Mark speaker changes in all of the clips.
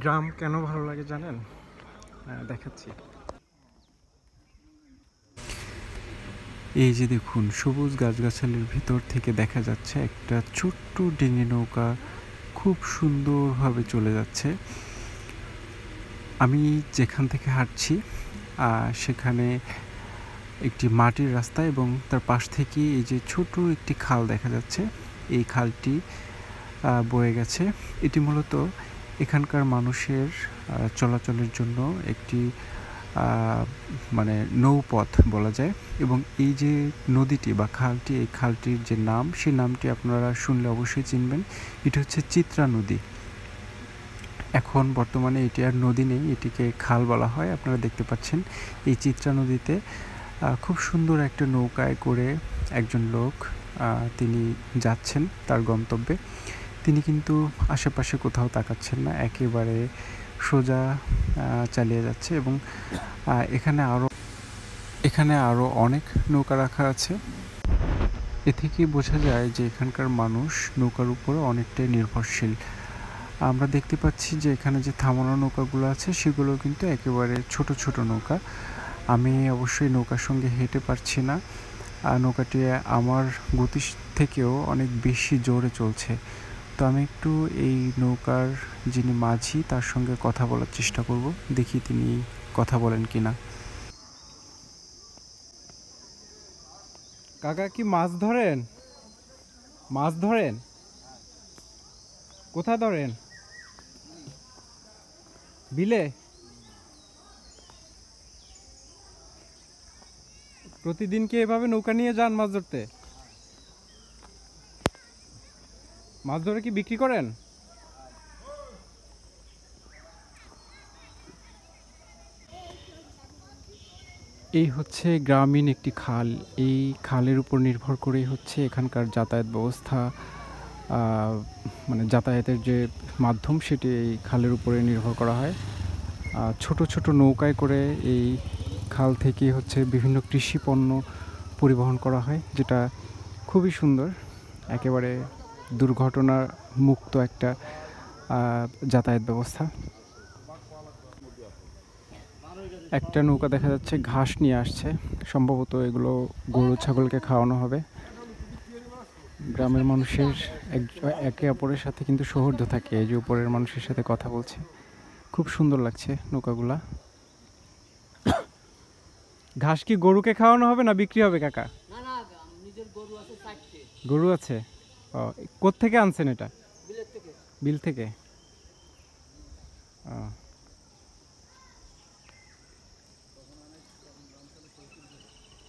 Speaker 1: গ্রাম কেন ভালো লাগে জানেন দেখাচ্ছি এই যে দেখুন সবুজ গাছগাছালির ভিতর থেকে দেখা যাচ্ছে একটা ছোট্ট ডিঙি নৌকা খুব সুন্দরভাবে চলে যাচ্ছে আমি যেখান থেকে হাঁটছি সেখানে একটি মাটির রাস্তা এবং তার পাশ থেকে এই যে ছোট একটি খাল দেখা যাচ্ছে এই খালটি বয়ে গেছে এটি মূলত এখানকার মানুষের চলাচলের জন্য একটি মানে নৌপথ বলা যায় এবং এই যে নদীটি বা খালটি এই খালটির যে নাম সেই নামটি আপনারা শুনলে অবশ্যই চিনবেন এটি হচ্ছে চিত্রা নদী এখন বর্তমানে এটি আর নদী নেই এটিকে খাল বলা হয় আপনারা দেখতে পাচ্ছেন এই চিত্রা নদীতে খুব সুন্দর একটা নৌকায় করে একজন লোক তিনি যাচ্ছেন তার গন্তব্যে তিনি কিন্তু আশেপাশে কোথাও তাকাচ্ছেন না একেবারে সোজা চালিয়ে যাচ্ছে এবং এখানে আরও এখানে আরও অনেক নৌকা রাখা আছে এ থেকে বোঝা যায় যে এখানকার মানুষ নৌকার উপরে অনেকটাই নির্ভরশীল আমরা দেখতে পাচ্ছি যে এখানে যে থামানো নৌকাগুলো আছে সেগুলো কিন্তু একেবারে ছোট ছোট নৌকা আমি অবশ্যই নৌকার সঙ্গে হেঁটে পারছি না আর নৌকাটি আমার গতি থেকেও অনেক বেশি জোরে চলছে তো আমি একটু এই নৌকার যিনি মাঝি তার সঙ্গে কথা বলার চেষ্টা করব দেখি তিনি কথা বলেন কি না কাকা কি মাছ ধরেন মাছ ধরেন কোথা ধরেন বিলে প্রতিদিন কি এভাবে নৌকা নিয়ে যান মাছ ধরতে মাছ ধরে কি বিক্রি করেন এই হচ্ছে গ্রামীণ একটি খাল এই খালের উপর নির্ভর করেই হচ্ছে এখানকার যাতায়াত ব্যবস্থা মানে যাতায়াতের যে মাধ্যম সেটি এই খালের উপরে নির্ভর করা হয় ছোট ছোট নৌকায় করে এই খাল থেকে হচ্ছে বিভিন্ন কৃষি পণ্য পরিবহন করা হয় যেটা খুবই সুন্দর একেবারে দুর্ঘটনা মুক্ত একটা যাতায়াত ব্যবস্থা একটা নৌকা দেখা যাচ্ছে ঘাস নিয়ে আসছে সম্ভবত এগুলো গরু ছাগলকে খাওয়ানো হবে গ্রামের মানুষের একে অপরের সাথে কিন্তু সৌহর্দ থাকে যে উপরের মানুষের সাথে কথা বলছে খুব সুন্দর লাগছে নৌকাগুলা ঘাস কি গরুকে খাওয়ানো হবে না বিক্রি হবে কাকা গরু আছে ও কোত্থেকে আনছেন এটা বিল থেকে ও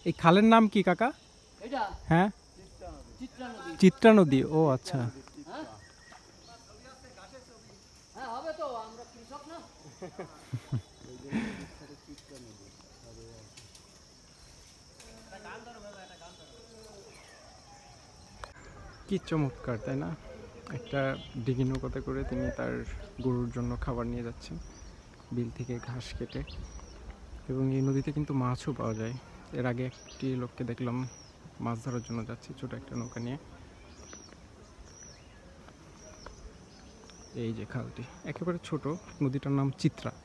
Speaker 1: এই খালের নাম কি কাকা হ্যাঁ
Speaker 2: চিত্রা নদী ও আচ্ছা
Speaker 1: হ্যাঁ? হ্যাঁ, হবে তো আমরা কৃষক না কি চমৎকার তাই না একটা ডিগি নৌকাতে করে তিনি তার গরুর জন্য খাবার নিয়ে যাচ্ছেন বিল থেকে ঘাস কেটে এবং এই নদীতে কিন্তু মাছও পাওয়া যায় এর আগে একটি লোককে দেখলাম মাছ ধরার জন্য যাচ্ছে ছোট একটা নৌকা নিয়ে এই যে খালটি একেবারে ছোট নদীটার নাম চিত্রা